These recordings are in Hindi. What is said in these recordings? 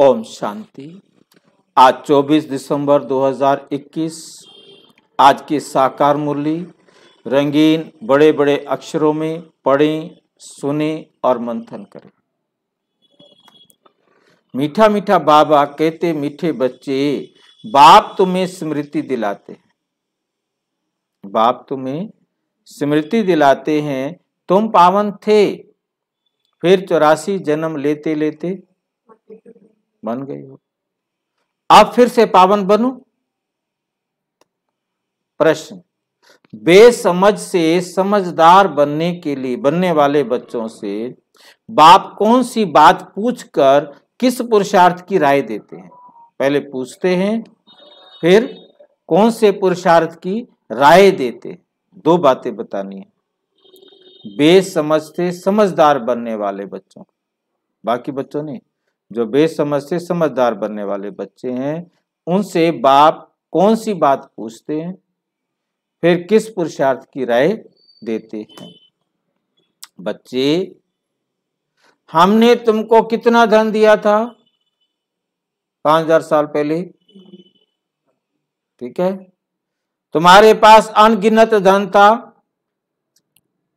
ओम शांति आज 24 दिसंबर 2021 आज की साकार मुरली रंगीन बड़े बड़े अक्षरों में पढ़ें सुने और मंथन करें मीठा मीठा बाबा कहते मीठे बच्चे बाप तुम्हें स्मृति दिलाते हैं बाप तुम्हें स्मृति दिलाते हैं तुम पावन थे फिर चौरासी जन्म लेते लेते बन गई हो आप फिर से पावन बनो प्रश्न बेसमझ से समझदार बनने के लिए बनने वाले बच्चों से बाप कौन सी बात पूछकर किस पुरुषार्थ की राय देते हैं पहले पूछते हैं फिर कौन से पुरुषार्थ की राय देते दो बातें बतानी है बेसमझ से समझदार बनने वाले बच्चों बाकी बच्चों ने जो बेसमझ से समझदार बनने वाले बच्चे हैं उनसे बाप कौन सी बात पूछते हैं फिर किस पुरुषार्थ की राय देते हैं बच्चे हमने तुमको कितना धन दिया था पांच हजार साल पहले ठीक है तुम्हारे पास अनगिनत धन था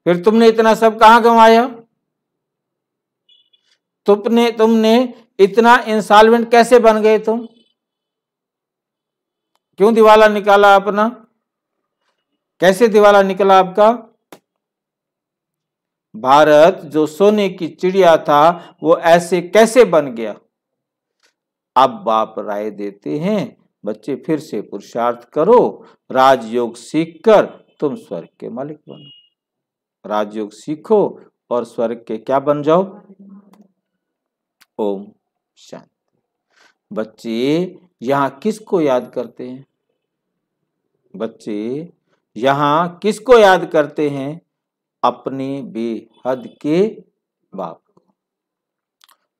फिर तुमने इतना सब कहां गंवाया तुमने तुमने इतना इंसॉल्वेंट कैसे बन गए तुम क्यों दिवाला निकाला अपना कैसे दिवाला निकला आपका भारत जो सोने की चिड़िया था वो ऐसे कैसे बन गया अब बाप राय देते हैं बच्चे फिर से पुरुषार्थ करो राजयोग सीखकर तुम स्वर्ग के मालिक बनो राजयोग सीखो और स्वर्ग के क्या बन जाओ ओम शांति बच्चे यहाँ किसको याद करते हैं बच्चे यहां किसको याद करते हैं अपने बेहद के बाप को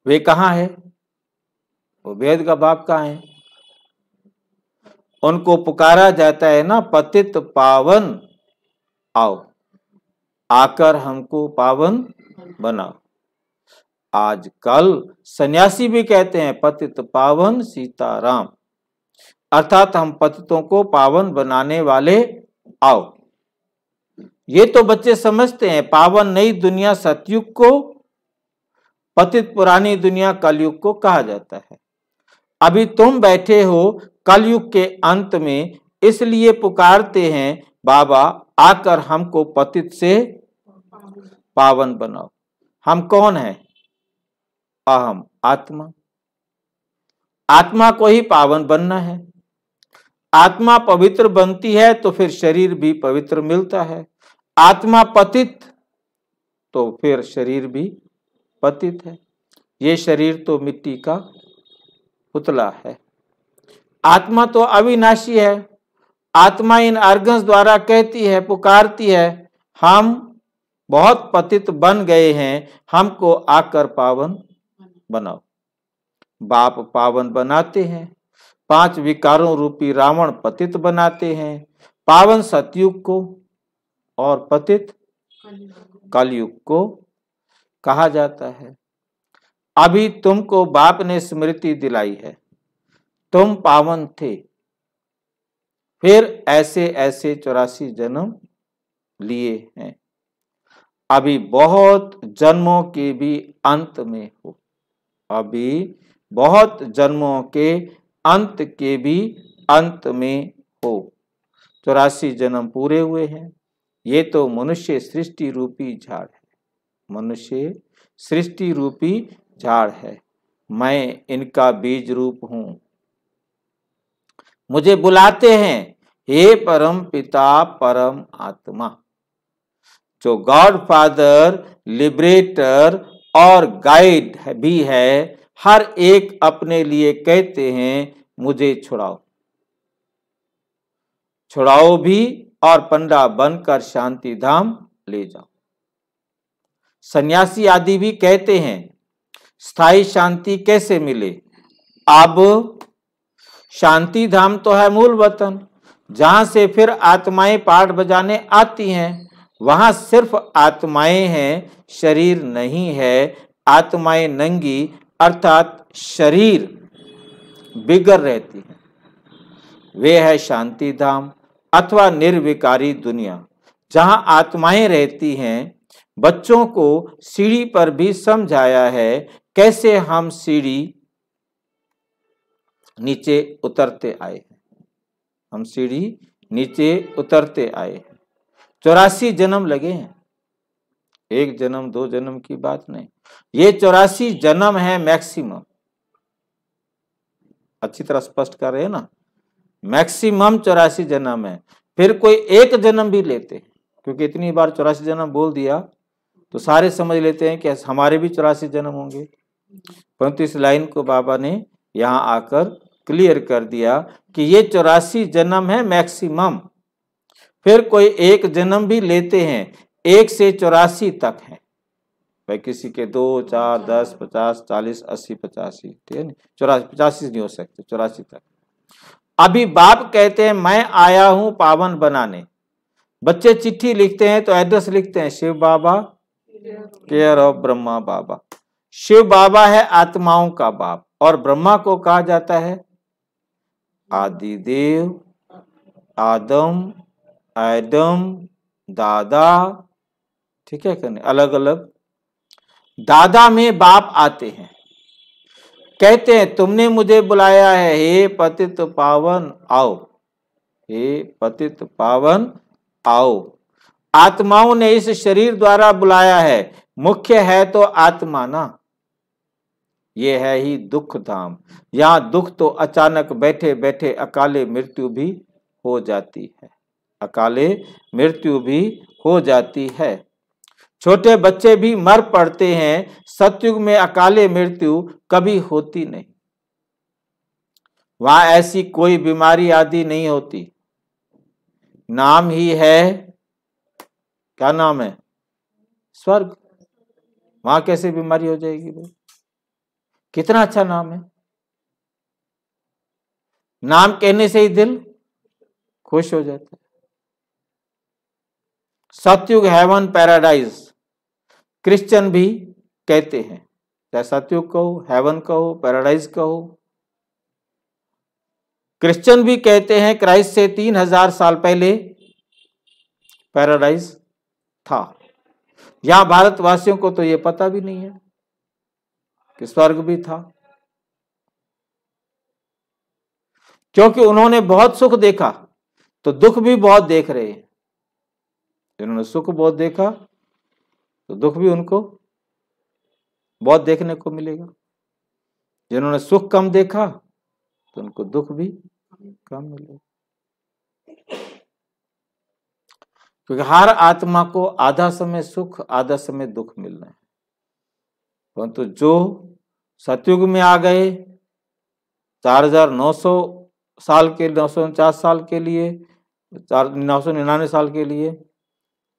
वे कहा है वो बेहद का बाप कहा है उनको पुकारा जाता है ना पतित पावन आओ आकर हमको पावन बनाओ आजकल सन्यासी भी कहते हैं पतित पावन सीताराम अर्थात हम पतितों को पावन बनाने वाले आओ ये तो बच्चे समझते हैं पावन नई दुनिया सतयुग को पतित पुरानी दुनिया कलयुग को कहा जाता है अभी तुम बैठे हो कलयुग के अंत में इसलिए पुकारते हैं बाबा आकर हमको पतित से पावन बनाओ हम कौन हैं अहम आत्मा आत्मा को ही पावन बनना है आत्मा पवित्र बनती है तो फिर शरीर भी पवित्र मिलता है आत्मा पतित तो फिर शरीर भी पतित है ये शरीर तो मिट्टी का पुतला है आत्मा तो अविनाशी है आत्मा इन आर्गन्स द्वारा कहती है पुकारती है हम बहुत पतित बन गए हैं हमको आकर पावन बनाओ बाप पावन बनाते हैं पांच विकारों रूपी रावण पतित बनाते हैं पावन सतयुग को और पतित कलयुग को कहा जाता है अभी तुमको बाप ने स्मृति दिलाई है तुम पावन थे फिर ऐसे ऐसे चौरासी जन्म लिए हैं अभी बहुत जन्मों के भी अंत में हो अभी बहुत जन्मों के अंत के भी अंत में हो चौरासी जन्म पूरे हुए हैं ये तो मनुष्य सृष्टि रूपी झाड़ है मनुष्य सृष्टि रूपी झाड़ है मैं इनका बीज रूप हूं मुझे बुलाते हैं हे परम पिता परम आत्मा जो गॉड फादर लिबरेटर और गाइड भी है हर एक अपने लिए कहते हैं मुझे छुड़ाओ छुड़ाओ भी और पंडा बनकर शांति धाम ले जाओ सन्यासी आदि भी कहते हैं स्थाई शांति कैसे मिले अब शांति धाम तो है मूल वतन जहां से फिर आत्माएं पाठ बजाने आती हैं वहाँ सिर्फ आत्माएं हैं शरीर नहीं है आत्माएं नंगी अर्थात शरीर बिगड़ रहती है वे है शांति धाम अथवा निर्विकारी दुनिया जहाँ आत्माएं रहती हैं बच्चों को सीढ़ी पर भी समझाया है कैसे हम सीढ़ी नीचे उतरते आए हैं हम सीढ़ी नीचे उतरते आए हैं चौरासी जन्म लगे हैं एक जन्म दो जन्म की बात नहीं ये चौरासी जन्म है मैक्सिमम अच्छी तरह स्पष्ट कर रहे हैं ना मैक्सिमम चौरासी जन्म है फिर कोई एक जन्म भी लेते क्योंकि इतनी बार चौरासी जन्म बोल दिया तो सारे समझ लेते हैं कि हमारे भी चौरासी जन्म होंगे परंतु इस लाइन को बाबा ने यहां आकर क्लियर कर दिया कि ये चौरासी जन्म है मैक्सिमम फिर कोई एक जन्म भी लेते हैं एक से चौरासी तक है भाई किसी के दो चार दस पचास चालीस अस्सी पचासी ठीक है ना चौरासी पचासी नहीं हो सकते चौरासी तक अभी बाप कहते हैं मैं आया हूं पावन बनाने बच्चे चिट्ठी लिखते हैं तो एड्रेस लिखते हैं शिव बाबा केयर ऑफ ब्रह्मा बाबा शिव बाबा है आत्माओं का बाप और ब्रह्मा को कहा जाता है आदि देव आदम एडम दादा ठीक है कहने अलग अलग दादा में बाप आते हैं कहते हैं तुमने मुझे बुलाया है हे पतित पावन आओ हे पतित पावन आओ आत्माओं ने इस शरीर द्वारा बुलाया है मुख्य है तो आत्मा ना ये है ही दुख धाम यहां दुख तो अचानक बैठे बैठे अकाले मृत्यु भी हो जाती है अकाले मृत्यु भी हो जाती है छोटे बच्चे भी मर पड़ते हैं सतयुग में अकाले मृत्यु कभी होती नहीं वहां ऐसी कोई बीमारी आदि नहीं होती नाम ही है क्या नाम है स्वर्ग वहां कैसे बीमारी हो जाएगी भाई कितना अच्छा नाम है नाम कहने से ही दिल खुश हो जाता है सतयुग हैवन पैराडाइज क्रिश्चियन भी कहते हैं चाहे सतयुग कहो हैवन कहो पैराडाइज कहो क्रिश्चियन भी कहते हैं क्राइस्ट से तीन हजार साल पहले पैराडाइज था यहां भारतवासियों को तो यह पता भी नहीं है कि स्वर्ग भी था क्योंकि उन्होंने बहुत सुख देखा तो दुख भी बहुत देख रहे हैं इन्होंने सुख बहुत देखा तो दुख भी उनको बहुत देखने को मिलेगा जिन्होंने सुख कम देखा तो उनको दुख भी कम मिलेगा क्योंकि हर आत्मा को आधा समय सुख आधा समय दुख मिलना है परंतु तो जो सतयुग में आ गए 4900 साल के नौ साल के लिए चार नौ सौ निन्यानवे साल के लिए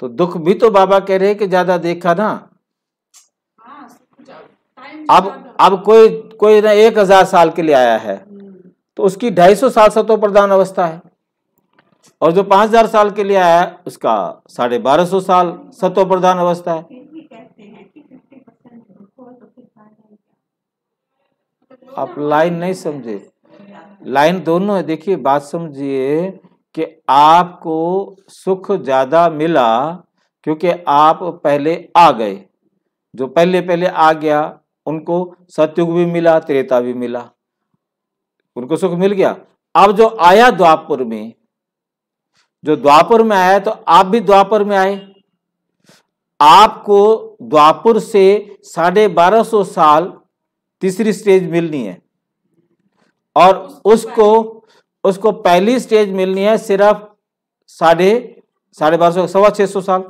तो दुख भी तो बाबा कह रहे कि ज्यादा देखा ना हाँ, अब अब कोई कोई ना एक हजार साल के लिए आया है हम्म। तो उसकी ढाई सौ साल सतो प्रधान अवस्था है और जो पांच हजार साल के लिए आया है उसका साढ़े बारह सौ साल सतो प्रधान अवस्था है तो आप लाइन नहीं समझे लाइन हाँ। दोनों है देखिए बात समझिए कि आपको सुख ज़्यादा मिला क्योंकि आप पहले आ गए जो पहले पहले आ गया उनको सतयुग भी मिला त्रेता भी मिला उनको सुख मिल गया अब जो आया द्वापर में जो द्वापर में आया तो आप भी द्वापर में आए आपको द्वापर से साढ़े बारह सौ साल तीसरी स्टेज मिलनी है और उसको उसको पहली स्टेज मिलनी है सिर्फ साढ़े साढ़े बारह सौ सवा छह सौ साल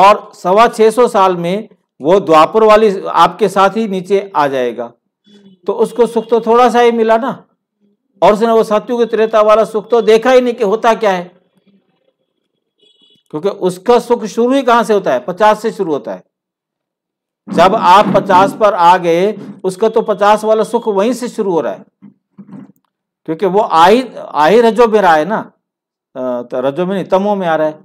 और सवा छह सौ साल में वो द्वापर वाली आपके साथ ही नीचे आ जाएगा तो उसको सुख तो थोड़ा सा ही मिला ना और उसने वो सत्यु की त्रेता वाला सुख तो देखा ही नहीं कि होता क्या है क्योंकि उसका सुख शुरू ही कहां से होता है पचास से शुरू होता है जब आप पचास पर आ गए उसका तो पचास वाला सुख वहीं से शुरू हो रहा है क्योंकि वो आई आई रजो में रहा है ना तो रजो में नहीं तमो में आ रहा है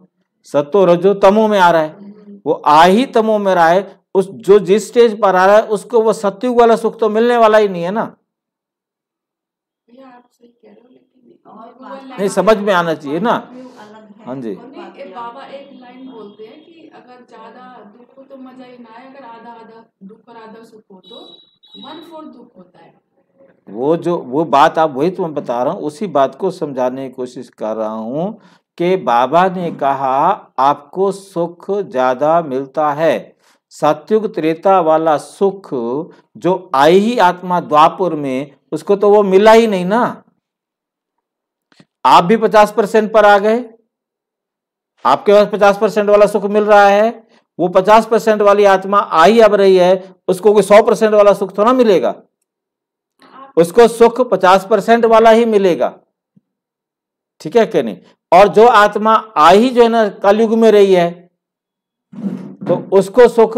सतो रजो तमो में आ रहा है वो आ ही तमो में रहा है उस जो जिस स्टेज पर आ रहा है उसको वो सत्युग वाला सुख तो मिलने वाला ही नहीं है ना नहीं समझ में आना चाहिए ना हाँ जी बाबा एक लाइन बोलते हैं कि अगर ज्यादा दुख हो तो मजा ही ना है अगर आधा आधा दुख और आधा सुख हो तो मन फोर दुख होता है वो जो वो बात आप वही तो मैं बता रहा हूँ उसी बात को समझाने की कोशिश कर रहा हूँ कि बाबा ने कहा आपको सुख ज़्यादा मिलता है सत्युग त्रेता वाला सुख जो आई ही आत्मा द्वापुर में उसको तो वो मिला ही नहीं ना आप भी पचास परसेंट पर आ गए आपके पास पचास परसेंट वाला सुख मिल रहा है वो पचास परसेंट वाली आत्मा आई अब रही है उसको कोई सौ परसेंट वाला सुख तो ना मिलेगा उसको सुख पचास परसेंट वाला ही मिलेगा ठीक है कि नहीं और जो आत्मा आई जो है ना कलयुग में रही है तो उसको सुख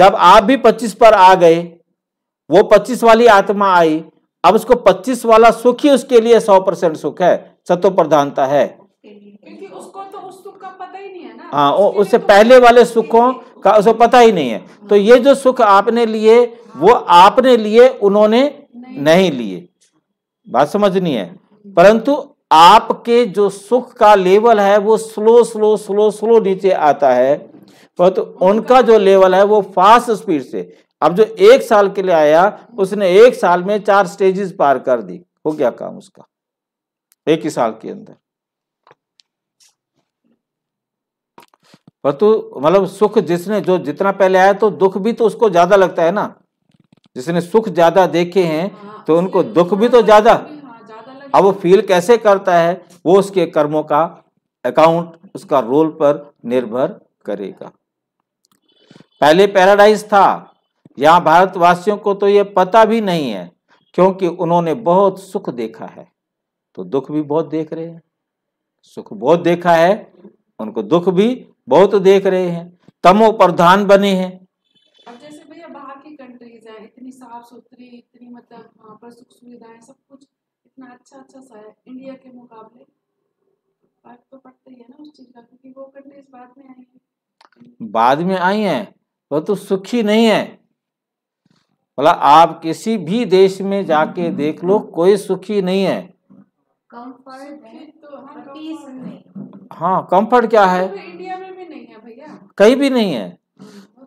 जब आप भी पच्चीस पर आ गए वो पच्चीस वाली आत्मा आई अब उसको पच्चीस वाला सुख ही उसके लिए सौ परसेंट सुख है सतो प्रधानता है हाँ तो उस हाँ उससे तो पहले वाले सुखों का उसको पता ही नहीं है तो ये जो सुख आपने लिए वो आपने लिए उन्होंने नहीं लिए बात समझ नहीं है परंतु आपके जो सुख का लेवल है वो स्लो स्लो स्लो स्लो नीचे आता है परंतु उनका जो लेवल है वो फास्ट स्पीड से अब जो एक साल के लिए आया उसने एक साल में चार स्टेजेस पार कर दी हो गया काम उसका एक ही साल के अंदर परंतु मतलब सुख जिसने जो जितना पहले आया तो दुख भी तो उसको ज्यादा लगता है ना जिसने सुख ज़्यादा देखे हैं हाँ, तो उनको दुख भी हाँ, तो ज़्यादा हाँ, अब वो फील कैसे करता है वो उसके कर्मों का अकाउंट उसका रोल पर निर्भर करेगा पहले पैराडाइज था यहां भारतवासियों को तो ये पता भी नहीं है क्योंकि उन्होंने बहुत सुख देखा है तो दुख भी बहुत देख रहे हैं सुख बहुत देखा है उनको दुख भी बहुत देख रहे हैं तमो प्रधान बने हैं इतनी साफ सुथरी इतनी मतलब वहाँ पर सुख सुविधाएं सब कुछ इतना अच्छा अच्छा सा है इंडिया के मुकाबले फर्क तो पड़ता ही है ना उस चीज़ का क्योंकि वो कंट्रीज बाद में आई है बाद में आई है वो तो सुखी नहीं है बोला आप किसी भी देश में जाके देख लो कोई सुखी नहीं है कंफर्ट तो हाँ कंफर्ट क्या है इंडिया में भी नहीं है भैया कहीं भी नहीं है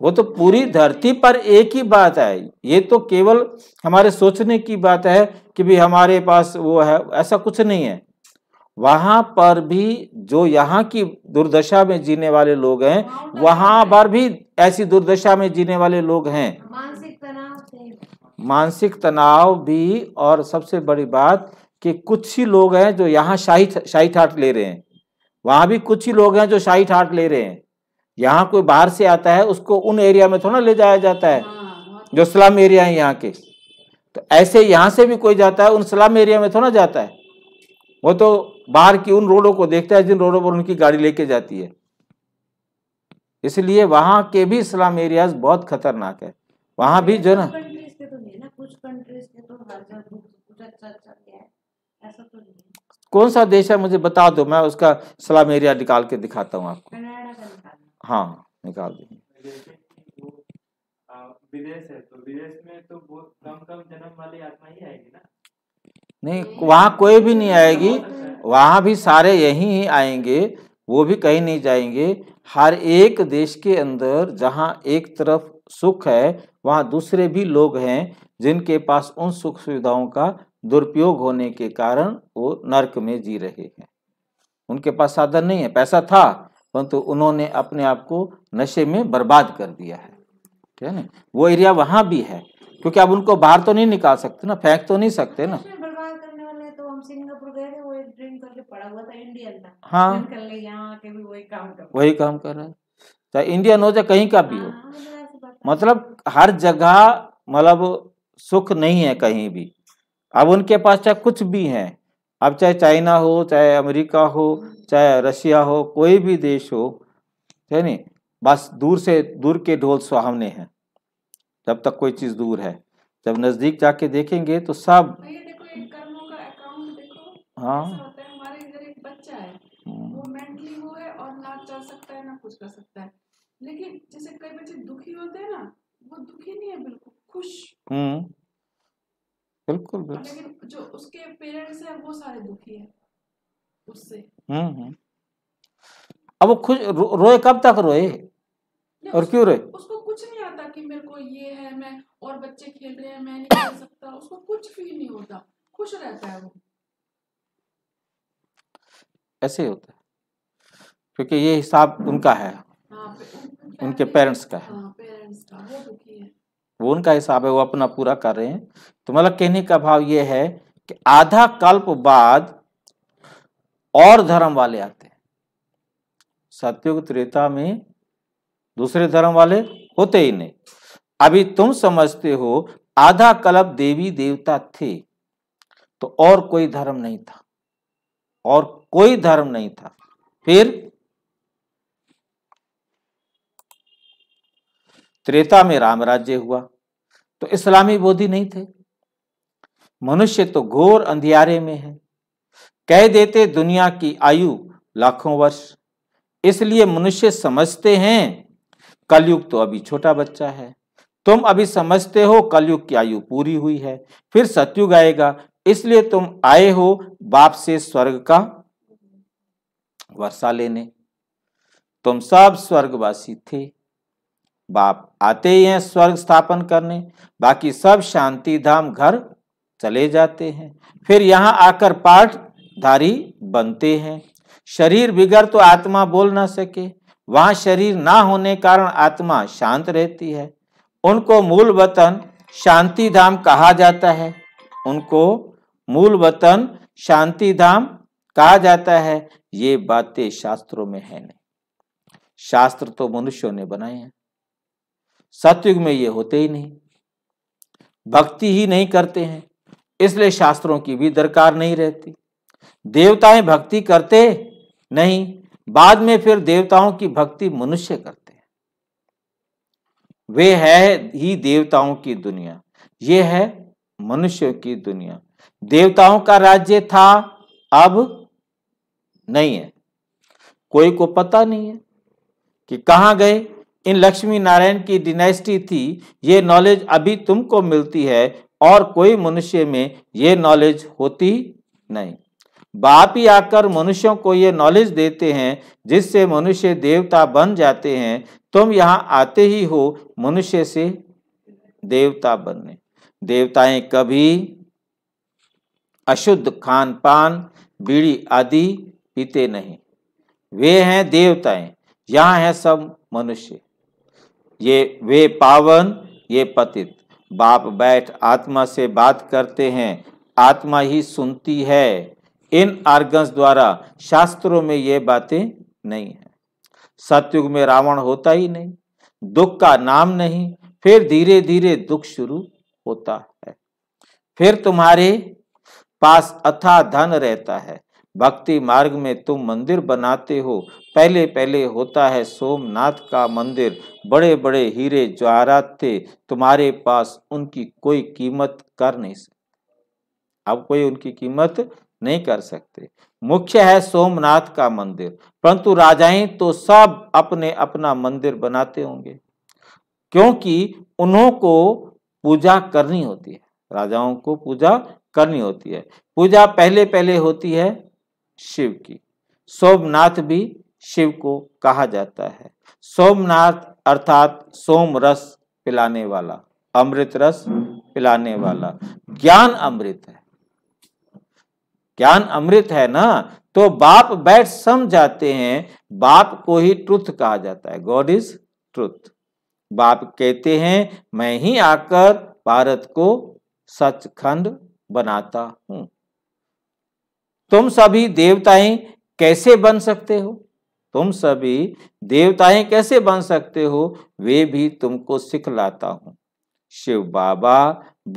वो तो पूरी धरती पर एक ही बात है ये तो केवल हमारे सोचने की बात है कि भी हमारे पास वो है ऐसा कुछ नहीं है वहां पर भी जो यहाँ की दुर्दशा में जीने वाले लोग हैं वहां पर भी ऐसी दुर्दशा में जीने वाले लोग हैं मानसिक तनाव भी और सबसे बड़ी बात कि कुछ ही लोग हैं जो यहाँ शाही शाही ठाट ले रहे हैं वहां भी कुछ ही लोग हैं जो शाही ठाट ले रहे हैं यहाँ कोई बाहर से आता है उसको उन एरिया में थोड़ा ले जाया जाता है हाँ, जो स्लम एरिया है यहाँ के तो ऐसे यहाँ से भी कोई जाता है उन स्लम एरिया में थोड़ा जाता है वो तो बाहर की उन रोडों को देखता है जिन रोडों पर उनकी गाड़ी लेके जाती है इसलिए वहां के भी सलाम एरियाज बहुत खतरनाक है वहां भी जो ना तो तो अच्छा अच्छा तो कौन सा देश है मुझे बता दो मैं उसका सलाम एरिया निकाल के दिखाता हूँ आपको हाँ निकाल देंगे विदेश है तो विदेश में तो बहुत कम कम जन्म वाली आत्मा ही आएगी ना नहीं वहाँ कोई भी नहीं आएगी वहाँ भी सारे यहीं ही आएंगे वो भी कहीं नहीं जाएंगे हर एक देश के अंदर जहाँ एक तरफ सुख है वहाँ दूसरे भी लोग हैं जिनके पास उन सुख सुविधाओं का दुरुपयोग होने के कारण वो नर्क में जी रहे हैं उनके पास साधन नहीं है पैसा था परंतु उन्होंने अपने आप को नशे में बर्बाद कर दिया है ठीक है ना वो एरिया वहां भी है क्योंकि अब उनको बाहर तो नहीं निकाल सकते ना फेंक तो नहीं सकते ना तो हाँ वही काम कर रहा है चाहे इंडियन हो चाहे कहीं का भी हो हाँ, मतलब हर जगह मतलब सुख नहीं है कहीं भी अब उनके पास चाहे कुछ भी है अब चाहे चाइना हो चाहे अमेरिका हो चाहे रशिया हो कोई भी देश हो है नहीं बस दूर से दूर के ढोल सुहावने हैं जब तक कोई चीज़ दूर है जब नज़दीक जाके देखेंगे तो सब तो हाँ हम्म। लेकिन जैसे कई बच्चे दुखी होते हैं ना वो दुखी नहीं है बिल्कुल खुश हम्म। बिल्कुल हाँ, बिल्कुल लेकिन जो उसके पेरेंट्स हैं वो सारे दुखी हैं उससे हम्म हम्म अब वो खुश रो, रोए कब तक रोए और क्यों रोए उसको कुछ नहीं आता कि मेरे को ये है मैं और बच्चे खेल रहे हैं मैं नहीं खेल सकता उसको कुछ फील नहीं होता खुश रहता है वो ऐसे ही होता है क्योंकि ये हिसाब उनका है हाँ, उनके पेरेंट्स का है हाँ, पेरेंट्स का वो दुखी है वो उनका हिसाब है वो अपना पूरा कर रहे हैं तो मतलब कहने का भाव ये है कि आधा कल्प बाद और धर्म वाले आते हैं सत्युग त्रेता में दूसरे धर्म वाले होते ही नहीं अभी तुम समझते हो आधा कल्प देवी देवता थे तो और कोई धर्म नहीं था और कोई धर्म नहीं था फिर त्रेता में राम राज्य हुआ तो इस्लामी बोधी नहीं थे मनुष्य तो घोर अंधियारे में है कह देते दुनिया की आयु लाखों वर्ष इसलिए मनुष्य समझते हैं कलयुग तो अभी छोटा बच्चा है तुम अभी समझते हो कलयुग की आयु पूरी हुई है फिर सतयुग आएगा इसलिए तुम आए हो बाप से स्वर्ग का वर्षा लेने तुम सब स्वर्गवासी थे बाप आते ही हैं स्वर्ग स्थापन करने बाकी सब शांति धाम घर चले जाते हैं फिर यहाँ आकर पाठधारी बनते हैं शरीर बिगड़ तो आत्मा बोल ना सके वहां शरीर ना होने कारण आत्मा शांत रहती है उनको मूल वतन शांति धाम कहा जाता है उनको मूल वतन शांति धाम कहा जाता है ये बातें शास्त्रों में है नहीं शास्त्र तो मनुष्यों ने बनाए हैं सत्युग में ये होते ही नहीं भक्ति ही नहीं करते हैं इसलिए शास्त्रों की भी दरकार नहीं रहती देवताएं भक्ति करते नहीं बाद में फिर देवताओं की भक्ति मनुष्य करते हैं वे है ही देवताओं की दुनिया ये है मनुष्य की दुनिया देवताओं का राज्य था अब नहीं है कोई को पता नहीं है कि कहां गए इन लक्ष्मी नारायण की डिनेस्टी थी ये नॉलेज अभी तुमको मिलती है और कोई मनुष्य में ये नॉलेज होती नहीं बाप ही आकर मनुष्यों को ये नॉलेज देते हैं जिससे मनुष्य देवता बन जाते हैं तुम यहाँ आते ही हो मनुष्य से देवता बनने देवताएं कभी अशुद्ध खान पान बीड़ी आदि पीते नहीं वे हैं देवताएं यहाँ हैं सब मनुष्य ये वे पावन ये पतित बाप बैठ आत्मा से बात करते हैं आत्मा ही सुनती है इन आर्गंस द्वारा शास्त्रों में ये बातें नहीं है सतयुग में रावण होता ही नहीं दुख का नाम नहीं फिर धीरे धीरे दुख शुरू होता है फिर तुम्हारे पास अथा धन रहता है भक्ति मार्ग में तुम मंदिर बनाते हो पहले पहले होता है सोमनाथ का मंदिर बड़े बड़े हीरे ज्वारात थे तुम्हारे पास उनकी कोई कीमत कर नहीं सकते अब कोई उनकी कीमत नहीं कर सकते मुख्य है सोमनाथ का मंदिर परंतु राजाएं तो सब अपने अपना मंदिर बनाते होंगे क्योंकि उन्हों को पूजा करनी होती है राजाओं को पूजा करनी होती है पूजा पहले पहले होती है शिव की सोमनाथ भी शिव को कहा जाता है सोमनाथ अर्थात सोम रस पिलाने वाला अमृत रस पिलाने वाला ज्ञान अमृत है ज्ञान अमृत है ना तो बाप बैठ समझाते हैं बाप को ही ट्रुथ कहा जाता है गॉड इज ट्रुथ बाप कहते हैं मैं ही आकर भारत को सचखंड बनाता हूं तुम सभी देवताएं कैसे बन सकते हो तुम सभी देवताएं कैसे बन सकते हो वे भी तुमको सिखलाता हूं शिव बाबा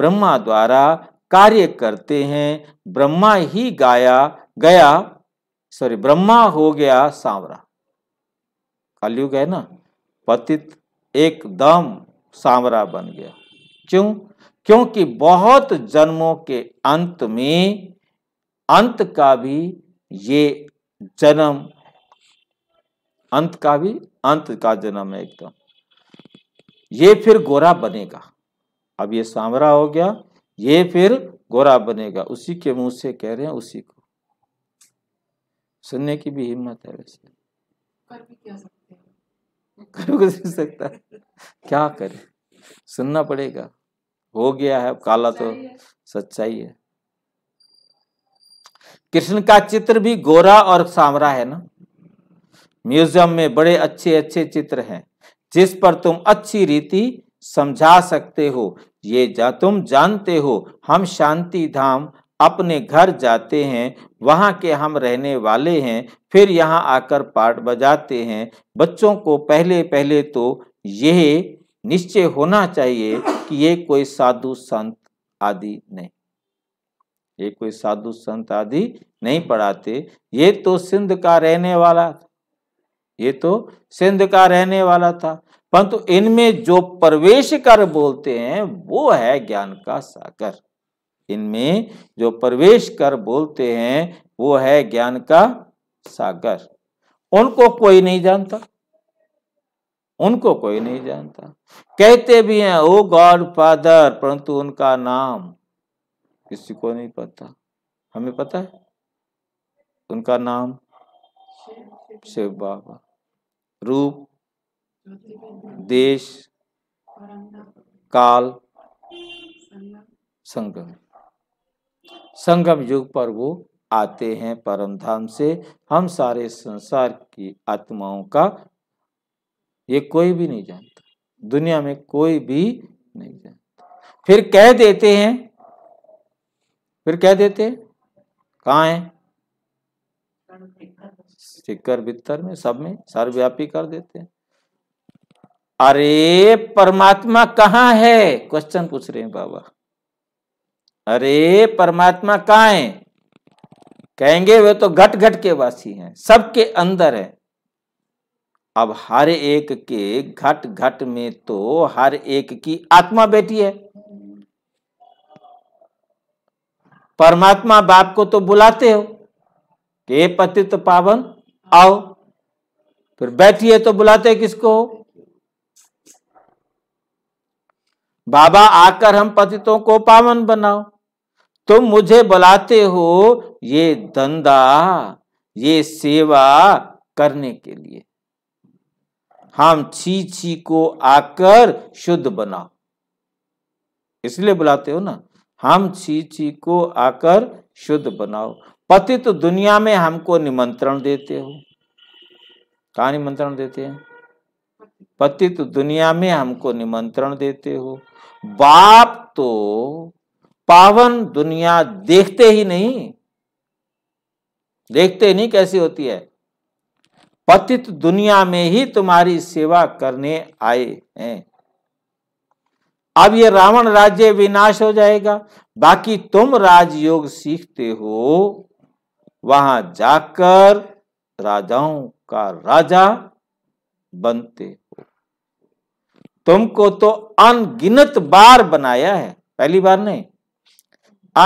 ब्रह्मा द्वारा कार्य करते हैं ब्रह्मा ही गाया गया सॉरी ब्रह्मा हो गया सांवरा कलयुग है ना पतित एकदम सांवरा बन गया क्यों क्योंकि बहुत जन्मों के अंत में अंत का भी ये जन्म अंत का भी अंत का जन्म है एकदम ये फिर गोरा बनेगा अब ये सांवरा हो गया ये फिर गोरा बनेगा उसी के मुंह से कह रहे हैं उसी को सुनने की भी हिम्मत है वैसे कर भी क्या सकते कर सकता क्या करे सुनना पड़ेगा हो गया है अब काला तो सच्चाई है कृष्ण का चित्र भी गोरा और सांवरा है ना म्यूजियम में बड़े अच्छे अच्छे चित्र हैं जिस पर तुम अच्छी रीति समझा सकते हो ये जा तुम जानते हो हम शांति धाम अपने घर जाते हैं वहां के हम रहने वाले हैं फिर यहाँ आकर पाठ बजाते हैं बच्चों को पहले पहले तो यह निश्चय होना चाहिए कि ये कोई साधु संत आदि नहीं ये कोई साधु संत आदि नहीं पढ़ाते ये तो सिंध का रहने वाला था ये तो सिंध का रहने वाला था परंतु इनमें जो प्रवेश कर बोलते हैं वो है ज्ञान का सागर इनमें जो प्रवेश कर बोलते हैं वो है ज्ञान का सागर उनको कोई नहीं जानता उनको कोई नहीं जानता कहते भी हैं ओ गॉड फादर परंतु उनका नाम किसी को नहीं पता हमें पता है उनका नाम शिव बाबा रूप देश काल संगम संगम युग पर वो आते हैं परम धाम से हम सारे संसार की आत्माओं का ये कोई भी नहीं जानता दुनिया में कोई भी नहीं जानता फिर कह देते हैं फिर क्या देते कहा है सिक्कर भीतर में सब में सर्वव्यापी कर देते अरे परमात्मा कहा है क्वेश्चन पूछ रहे हैं बाबा अरे परमात्मा कहा है कहेंगे वे तो घट घट के वासी हैं सबके अंदर है अब हर एक के घट घट में तो हर एक की आत्मा बैठी है परमात्मा बाप को तो बुलाते हो कि पति तो पावन आओ फिर बैठिए तो बुलाते किसको बाबा आकर हम पतितों को पावन बनाओ तुम मुझे बुलाते हो ये धंधा ये सेवा करने के लिए हम छी छी को आकर शुद्ध बनाओ इसलिए बुलाते हो ना हम छी छी को आकर शुद्ध बनाओ पतित तो दुनिया में हमको निमंत्रण देते हो कहा निमंत्रण देते हैं पतित तो दुनिया में हमको निमंत्रण देते हो बाप तो पावन दुनिया देखते ही नहीं देखते ही नहीं कैसी होती है पतित दुनिया में ही तुम्हारी सेवा करने आए हैं अब ये रावण राज्य विनाश हो जाएगा बाकी तुम राजयोग सीखते हो वहां जाकर राजाओं का राजा बनते हो तुमको तो अनगिनत बार बनाया है पहली बार नहीं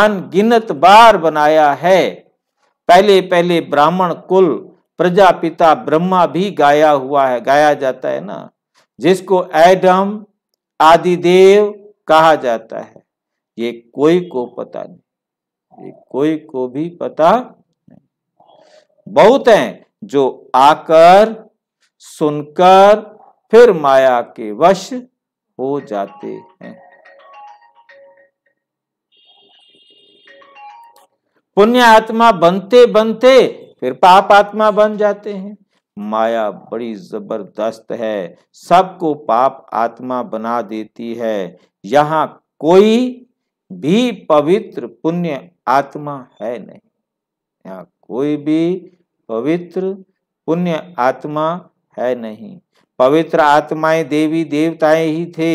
अनगिनत बार बनाया है पहले पहले ब्राह्मण कुल प्रजापिता ब्रह्मा भी गाया हुआ है गाया जाता है ना जिसको एडम आदि देव कहा जाता है ये कोई को पता नहीं ये कोई को भी पता नहीं बहुत हैं जो आकर सुनकर फिर माया के वश हो जाते हैं पुण्य आत्मा बनते बनते फिर पाप आत्मा बन जाते हैं माया बड़ी जबरदस्त है सबको पाप आत्मा बना देती है यहाँ कोई भी पवित्र पुण्य आत्मा है नहीं यहाँ कोई भी पवित्र पुण्य आत्मा है नहीं पवित्र आत्माएं देवी देवताएं ही थे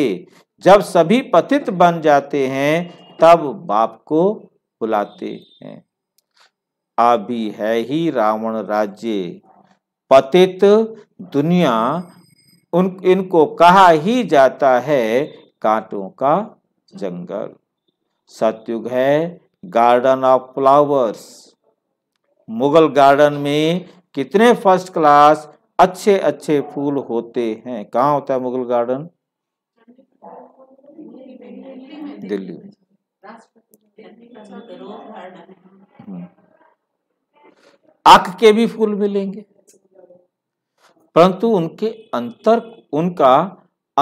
जब सभी पतित बन जाते हैं तब बाप को बुलाते हैं अभी है ही रावण राज्य पतित दुनिया उन इनको कहा ही जाता है कांटों का जंगल सतयुग है garden of flowers Mughal garden में कितने फर्स्ट क्लास अच्छे अच्छे फूल होते हैं कहाँ होता है मुगल गार्डन दिल्ली में हम्म। आख के भी फूल मिलेंगे परंतु उनके अंतर उनका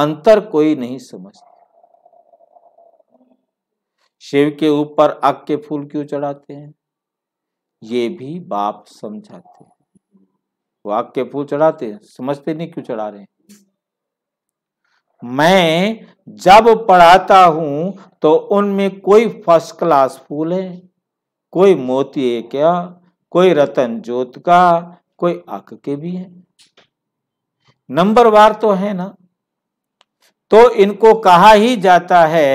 अंतर कोई नहीं समझता शिव के ऊपर अक के फूल क्यों चढ़ाते हैं ये भी बाप समझाते हैं वो आग के फूल चढ़ाते हैं समझते नहीं क्यों चढ़ा रहे हैं मैं जब पढ़ाता हूं तो उनमें कोई फर्स्ट क्लास फूल है कोई मोती है क्या कोई रतन ज्योत का कोई आक के भी है नंबर वार तो है ना तो इनको कहा ही जाता है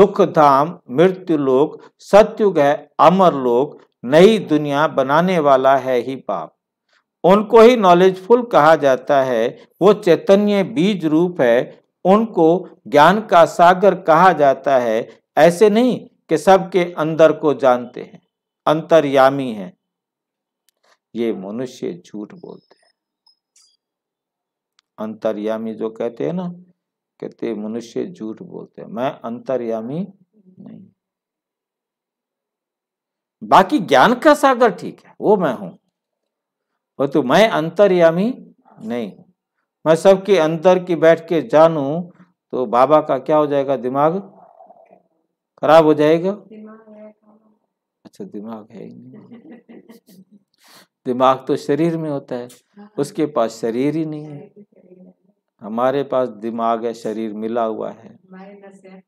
दुख धाम मृत्यु लोक सत्युग है अमर लोक नई दुनिया बनाने वाला है ही पाप उनको ही नॉलेजफुल कहा जाता है वो चैतन्य बीज रूप है उनको ज्ञान का सागर कहा जाता है ऐसे नहीं कि सबके अंदर को जानते हैं अंतर्यामी है ये मनुष्य झूठ बोलते हैं अंतर्यामी जो कहते हैं ना कहते मनुष्य झूठ बोलते हैं मैं अंतर्यामी नहीं बाकी ज्ञान का सागर ठीक है वो मैं हूं परंतु तो मैं अंतर्यामी नहीं मैं सबके अंतर की बैठ के जानू तो बाबा का क्या हो जाएगा दिमाग खराब हो जाएगा अच्छा दिमाग है ही नहीं दिमाग तो शरीर में होता है उसके पास शरीर ही नहीं है हमारे पास दिमाग है शरीर मिला हुआ है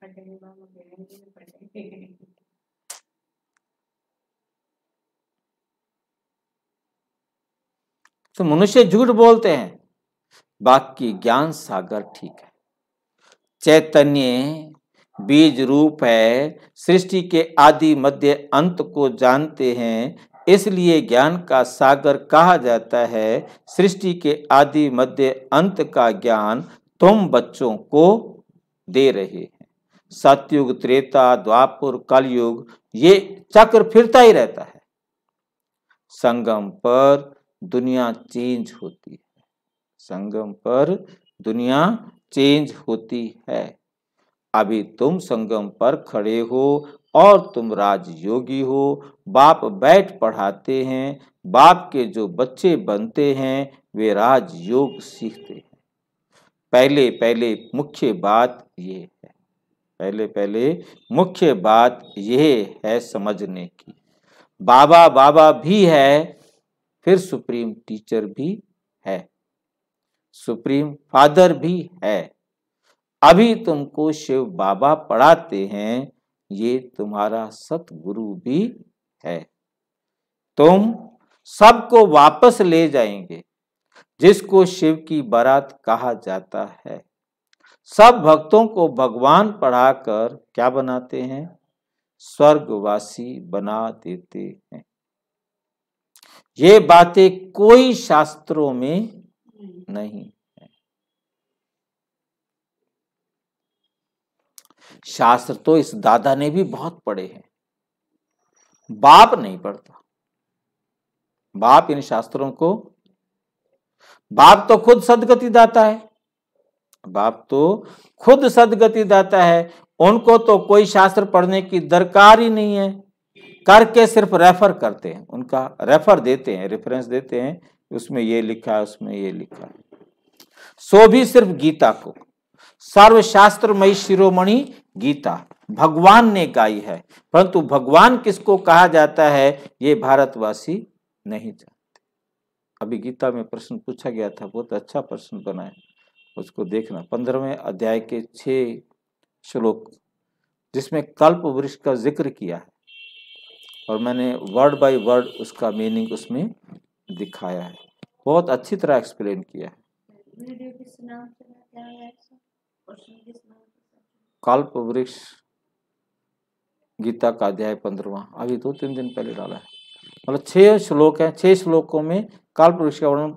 तो मनुष्य झूठ बोलते हैं बाकी ज्ञान सागर ठीक है चैतन्य बीज रूप है सृष्टि के आदि मध्य अंत को जानते हैं इसलिए ज्ञान का सागर कहा जाता है सृष्टि के आदि मध्य अंत का ज्ञान तुम बच्चों को दे रहे हैं सतयुग त्रेता द्वापुर कलयुग ये चक्र फिरता ही रहता है संगम पर दुनिया चेंज होती है संगम पर दुनिया चेंज होती है अभी तुम संगम पर खड़े हो और तुम राजयोगी हो बाप बैठ पढ़ाते हैं बाप के जो बच्चे बनते हैं वे राजयोग सीखते हैं पहले पहले मुख्य बात ये है पहले पहले मुख्य बात यह है समझने की बाबा बाबा भी है फिर सुप्रीम टीचर भी है सुप्रीम फादर भी है अभी तुमको शिव बाबा पढ़ाते हैं ये तुम्हारा सतगुरु भी है तुम सबको वापस ले जाएंगे जिसको शिव की बारात कहा जाता है सब भक्तों को भगवान पढ़ाकर क्या बनाते हैं स्वर्गवासी बना देते हैं ये बातें कोई शास्त्रों में हम्म। नहीं शास्त्र तो इस दादा ने भी बहुत पढ़े हैं बाप नहीं पढ़ता बाप इन शास्त्रों को बाप तो खुद सदगति दाता है बाप तो खुद सदगति दाता है उनको तो कोई शास्त्र पढ़ने की दरकार ही नहीं है करके सिर्फ रेफर करते हैं उनका रेफर देते हैं रेफरेंस देते हैं उसमें ये लिखा है उसमें ये लिखा है सो भी सिर्फ गीता को सर्वशास्त्रमयी शिरोमणि गीता भगवान ने गाई है परंतु भगवान किसको कहा जाता है ये भारतवासी नहीं जानते अभी गीता में प्रश्न पूछा गया था बहुत अच्छा प्रश्न बना है उसको देखना पंद्रहवें अध्याय के छ श्लोक जिसमें कल्प वृक्ष का जिक्र किया है और मैंने वर्ड बाय वर्ड उसका मीनिंग उसमें दिखाया है बहुत अच्छी तरह एक्सप्लेन किया है कल्प वृक्ष गीता का अध्याय पंद्रवा अभी दो तीन दिन पहले डाला है मतलब छह श्लोक है छह श्लोकों में कल्प वृक्ष का वर्णन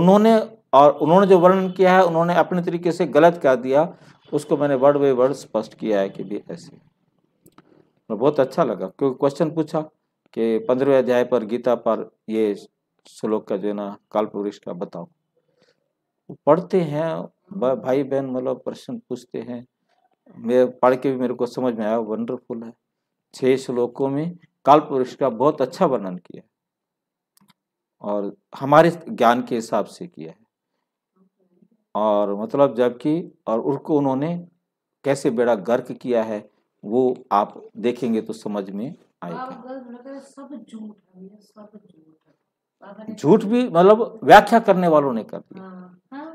उन्होंने और उन्होंने जो वर्णन किया है उन्होंने अपने तरीके से गलत कह दिया उसको मैंने वर्ड बाई वर्ड स्पष्ट किया है कि भी ऐसे तो बहुत अच्छा लगा क्योंकि क्वेश्चन पूछा कि पंद्रह अध्याय पर गीता पर ये श्लोक का जो है ना काल्प वृक्ष का बताओ पढ़ते हैं भाई बहन मतलब प्रश्न पूछते हैं मैं पढ़ के भी मेरे को समझ में आया वंडरफुल है छह श्लोकों में काल पुरुष का बहुत अच्छा वर्णन किया और हमारे ज्ञान के हिसाब से किया है और मतलब जबकि और उनको उन्होंने कैसे बेड़ा गर्क किया है वो आप देखेंगे तो समझ में आएगा झूठ भी मतलब व्याख्या करने वालों ने कर दिया हाँ, हाँ,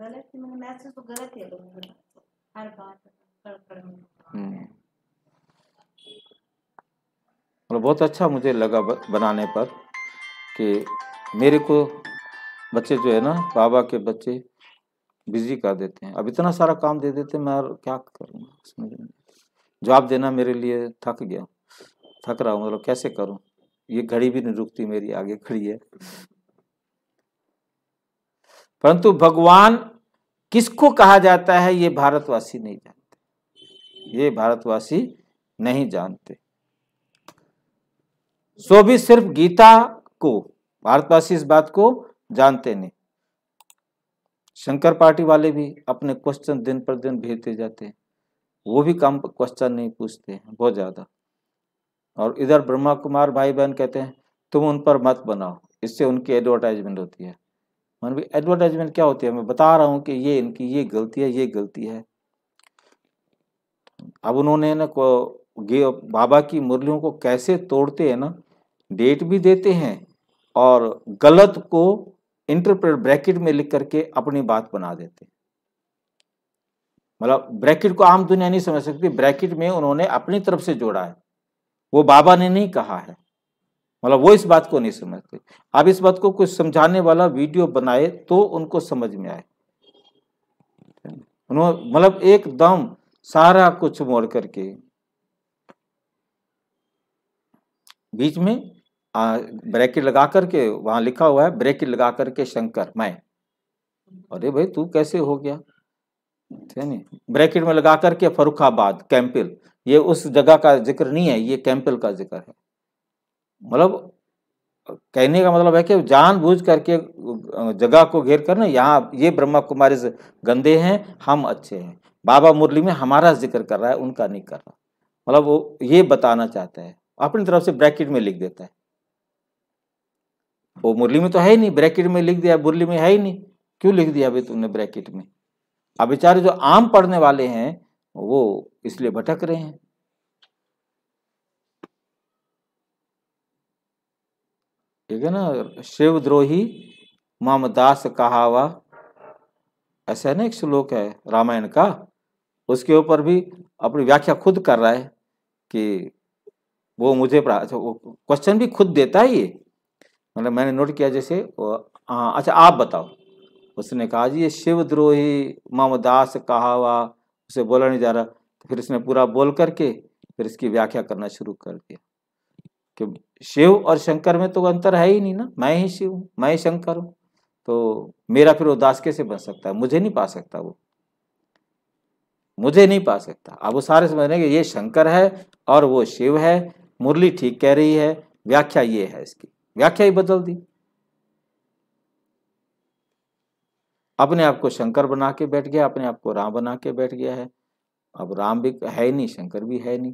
गलत मैंने मैथ्स तो गलत है लोगों को हर बात गड़बड़ में और बहुत अच्छा मुझे लगा बनाने पर कि मेरे को बच्चे जो है ना बाबा के बच्चे बिजी कर देते हैं अब इतना सारा काम दे देते हैं मैं और क्या करूँगा जवाब देना मेरे लिए थक गया थक रहा हूँ मतलब कैसे करूँ ये घड़ी भी नहीं रुकती मेरी आगे खड़ी है परंतु भगवान किसको कहा जाता है ये भारतवासी नहीं जानते ये भारतवासी नहीं जानते सो भी सिर्फ गीता को भारतवासी इस बात को जानते नहीं शंकर पार्टी वाले भी अपने क्वेश्चन दिन पर दिन भेजते जाते हैं वो भी कम क्वेश्चन नहीं पूछते हैं बहुत ज़्यादा और इधर ब्रह्मा कुमार भाई बहन कहते हैं तुम उन पर मत बनाओ इससे उनकी एडवर्टाइजमेंट होती है मान भी एडवर्टाइजमेंट क्या होती है मैं बता रहा हूँ कि ये इनकी ये गलती है ये गलती है अब उन्होंने ना को बाबा की मुरलियों को कैसे तोड़ते हैं ना डेट भी देते हैं और गलत को इंटरप्रेट ब्रैकेट में लिख करके अपनी बात बना देते हैं मतलब ब्रैकेट को आम दुनिया नहीं समझ सकती ब्रैकेट में उन्होंने अपनी तरफ से जोड़ा है वो बाबा ने नहीं कहा है मतलब वो इस बात को नहीं समझते आप इस बात को कुछ समझाने वाला वीडियो बनाए तो उनको समझ में आए उन्होंने मतलब एकदम सारा कुछ मोड़ करके बीच में ब्रैकेट लगा करके वहां लिखा हुआ है ब्रैकेट लगा करके शंकर मैं अरे भाई तू कैसे हो गया ब्रैकेट में लगा करके फरुखाबाद कैंपिल ये उस जगह का जिक्र नहीं है ये कैंपिल का जिक्र है मतलब कहने का मतलब है कि जानबूझ करके जगह को घेर कर ना यहाँ ये ब्रह्मा कुमारी गंदे हैं हम अच्छे हैं बाबा मुरली में हमारा जिक्र कर रहा है उनका नहीं कर रहा मतलब वो ये बताना चाहता है अपनी तरफ से ब्रैकेट में लिख देता है वो मुरली में तो है ही नहीं ब्रैकेट में लिख दिया मुरली में है ही नहीं क्यों लिख दिया अभी तुमने ब्रैकेट में अब बेचारे जो आम पढ़ने वाले हैं वो इसलिए भटक रहे हैं ठीक है ना शिवद्रोही मम दास कहावा ऐसा है ना एक श्लोक है रामायण का उसके ऊपर भी अपनी व्याख्या खुद कर रहा है कि वो मुझे अच्छा, वो क्वेश्चन भी खुद देता है ये मतलब मैंने नोट किया जैसे हाँ अच्छा आप बताओ उसने कहा जी ये शिवद्रोही मम दास कहावा उसे बोला नहीं जा रहा तो फिर इसने पूरा बोल करके फिर इसकी व्याख्या करना शुरू कर दिया कि शिव और शंकर में तो अंतर है ही नहीं ना मैं ही शिव हूं मैं ही शंकर हूं तो मेरा फिर उदास कैसे बन सकता है मुझे नहीं पा सकता वो मुझे नहीं पा सकता अब वो सारे समझ रहे हैं कि ये शंकर है और वो शिव है मुरली ठीक कह रही है व्याख्या ये है इसकी व्याख्या ही बदल दी अपने आप को शंकर बना के बैठ गया अपने आप को राम बना के बैठ गया है अब राम भी है नहीं शंकर भी है नहीं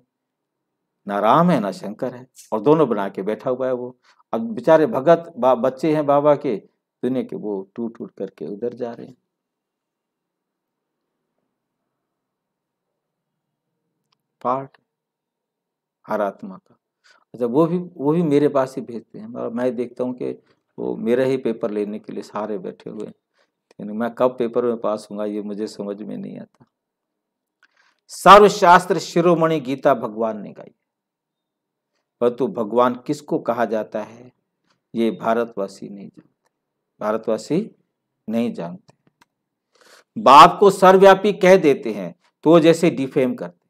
ना राम है ना शंकर है और दोनों बना के बैठा हुआ है वो अब बेचारे भगत बच्चे हैं बाबा के दुनिया के वो टूट टूट करके उधर जा रहे हैं पार्ट हर आत्मा का अच्छा वो भी वो भी मेरे पास ही भेजते हैं मैं देखता हूँ कि वो मेरा ही पेपर लेने के लिए सारे बैठे हुए हैं मैं कब पेपर में पास होऊंगा ये मुझे समझ में नहीं आता सर्वशास्त्र शिरोमणि गीता भगवान ने गाई परंतु भगवान किसको कहा जाता है ये भारतवासी नहीं जानते भारतवासी नहीं जानते बाप को सर्वव्यापी कह देते हैं तो वो जैसे डिफेम करते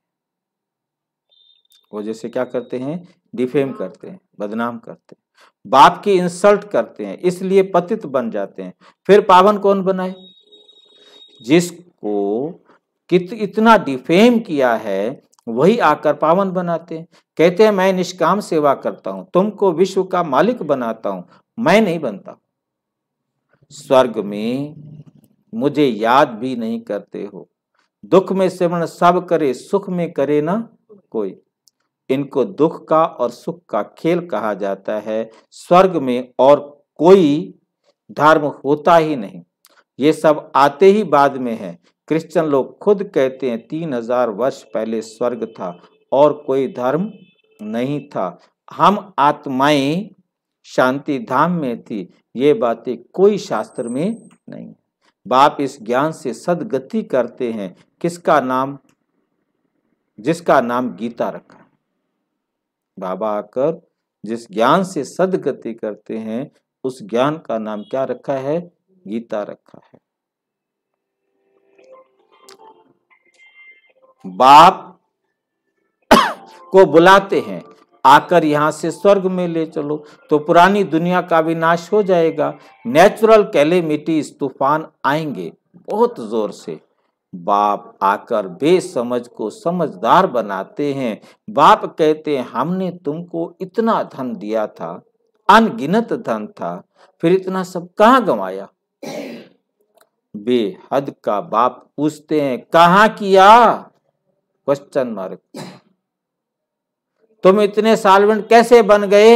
वो जैसे क्या करते हैं डिफेम करते हैं बदनाम करते हैं बाप की इंसल्ट करते हैं इसलिए पतित बन जाते हैं फिर पावन कौन बनाए जिसको कित इतना डिफेम किया है वही आकर पावन बनाते कहते हैं मैं निष्काम सेवा करता हूं तुमको विश्व का मालिक बनाता हूं मैं नहीं बनता स्वर्ग में मुझे याद भी नहीं करते हो दुख में सेवन सब करे सुख में करे ना कोई इनको दुख का और सुख का खेल कहा जाता है स्वर्ग में और कोई धर्म होता ही नहीं ये सब आते ही बाद में है क्रिश्चियन लोग खुद कहते हैं तीन हजार वर्ष पहले स्वर्ग था और कोई धर्म नहीं था हम आत्माएं शांति धाम में थी ये बातें कोई शास्त्र में नहीं बाप इस ज्ञान से सदगति करते हैं किसका नाम जिसका नाम गीता रखा बाबा आकर जिस ज्ञान से सदगति करते हैं उस ज्ञान का नाम क्या रखा है गीता रखा है बाप को बुलाते हैं आकर यहां से स्वर्ग में ले चलो तो पुरानी दुनिया का विनाश हो जाएगा नेचुरल कैलेमिटी तूफान आएंगे बहुत जोर से बाप आकर बेसमझ को समझदार बनाते हैं बाप कहते हैं हमने तुमको इतना धन दिया था अनगिनत धन था फिर इतना सब कहाँ गंवाया बेहद का बाप पूछते हैं कहा किया क्वेश्चन मार्क तुम इतने सालवेंट कैसे बन गए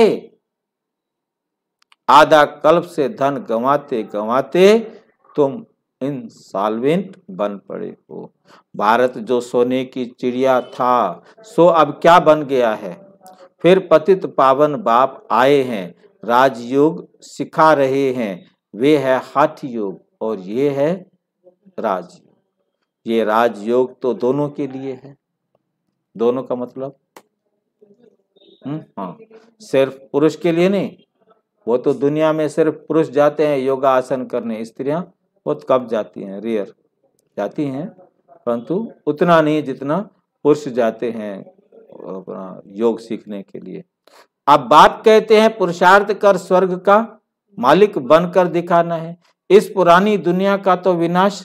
आधा कल्प से धन गंवाते गंवाते तुम इन सालवेंट बन पड़े हो भारत जो सोने की चिड़िया था सो अब क्या बन गया है फिर पतित पावन बाप आए हैं राजयोग सिखा रहे हैं वे है हाथ योग और ये है राजयोग ये राजयोग तो दोनों के लिए है दोनों का मतलब हम्म, हाँ सिर्फ पुरुष के लिए नहीं वो तो दुनिया में सिर्फ पुरुष जाते हैं योगा आसन करने स्त्रियां बहुत कम जाती हैं रियर जाती हैं परंतु उतना नहीं जितना पुरुष जाते हैं अपना योग सीखने के लिए अब बात कहते हैं पुरुषार्थ कर स्वर्ग का मालिक बनकर दिखाना है इस पुरानी दुनिया का तो विनाश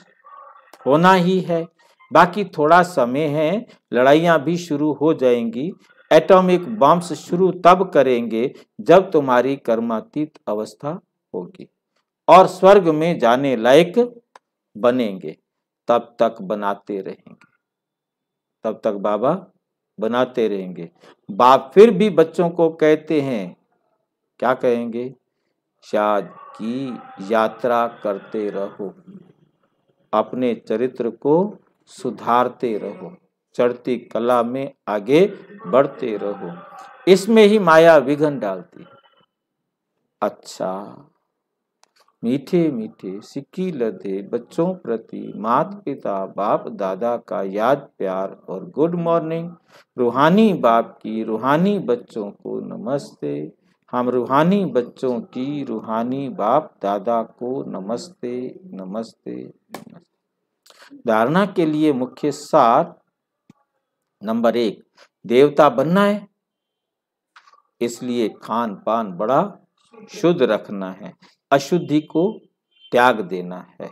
होना ही है बाकी थोड़ा समय है लड़ाइयाँ भी शुरू हो जाएंगी एटॉमिक बॉम्ब्स शुरू तब करेंगे जब तुम्हारी कर्मातीत अवस्था होगी और स्वर्ग में जाने लायक बनेंगे तब तक बनाते रहेंगे तब तक बाबा बनाते रहेंगे बाप फिर भी बच्चों को कहते हैं क्या कहेंगे शाद की यात्रा करते रहो अपने चरित्र को सुधारते रहो चढ़ती कला में आगे बढ़ते रहो इसमें ही माया विघन डालती है अच्छा मीठे मीठे सिक्की लदे बच्चों प्रति मात पिता बाप दादा का याद प्यार और गुड मॉर्निंग रूहानी बाप की रूहानी बच्चों को नमस्ते हम रूहानी बच्चों की रूहानी बाप दादा को नमस्ते नमस्ते नमस्ते धारणा के लिए मुख्य सार नंबर एक देवता बनना है इसलिए खान पान बड़ा शुद्ध रखना है अशुद्धि को त्याग देना है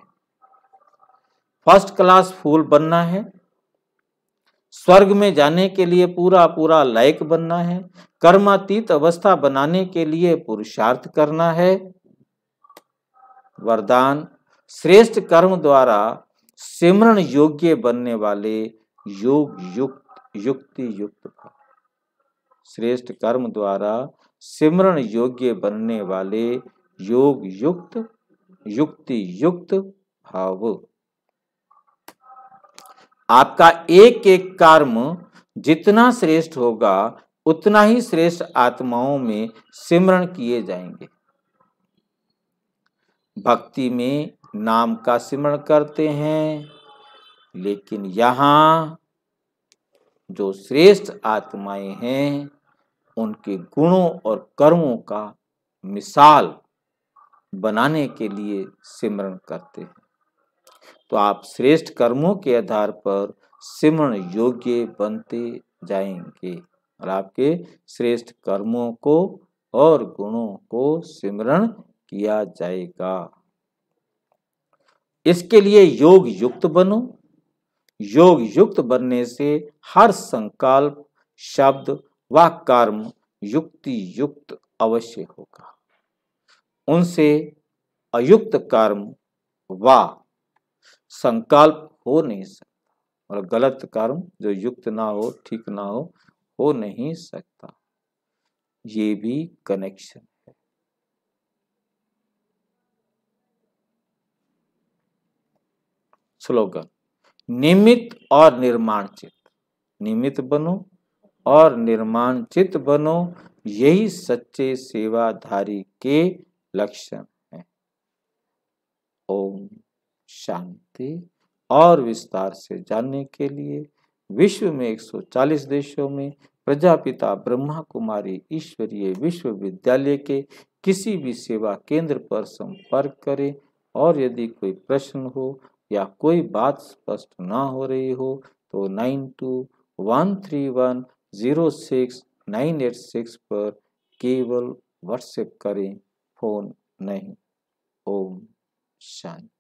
फर्स्ट क्लास फूल बनना है स्वर्ग में जाने के लिए पूरा पूरा लायक बनना है कर्मातीत अवस्था बनाने के लिए पुरुषार्थ करना है वरदान श्रेष्ठ कर्म द्वारा सिमरण योग्य बनने वाले योग युक्त युक्ति युक्त भाव श्रेष्ठ कर्म द्वारा सिमरण योग्य बनने वाले योग युक्त युक्ति युक्त भाव आपका एक एक कर्म जितना श्रेष्ठ होगा उतना ही श्रेष्ठ आत्माओं में सिमरण किए जाएंगे भक्ति में नाम का स्मरण करते हैं लेकिन यहाँ जो श्रेष्ठ आत्माएं हैं उनके गुणों और कर्मों का मिसाल बनाने के लिए सिमरण करते हैं तो आप श्रेष्ठ कर्मों के आधार पर सिमरण योग्य बनते जाएंगे और आपके श्रेष्ठ कर्मों को और गुणों को सिमरण किया जाएगा इसके लिए योग युक्त बनो योग युक्त बनने से हर संकल्प शब्द व कर्म युक्ति युक्त अवश्य होगा उनसे अयुक्त कर्म व संकल्प हो नहीं सकता और गलत कर्म जो युक्त ना हो ठीक ना हो हो नहीं सकता ये भी कनेक्शन स्लोगन निमित और निर्माण चित निमित बनो और निर्माण चित बनो यही सच्चे सेवाधारी के लक्षण है ओम शांति और विस्तार से जानने के लिए विश्व में 140 देशों में प्रजापिता ब्रह्मा कुमारी ईश्वरीय विश्वविद्यालय के किसी भी सेवा केंद्र पर संपर्क करें और यदि कोई प्रश्न हो या कोई बात स्पष्ट ना हो रही हो तो nine two one three one zero six nine eight six पर केवल व्हाट्सएप करें फ़ोन नहीं ओम शांति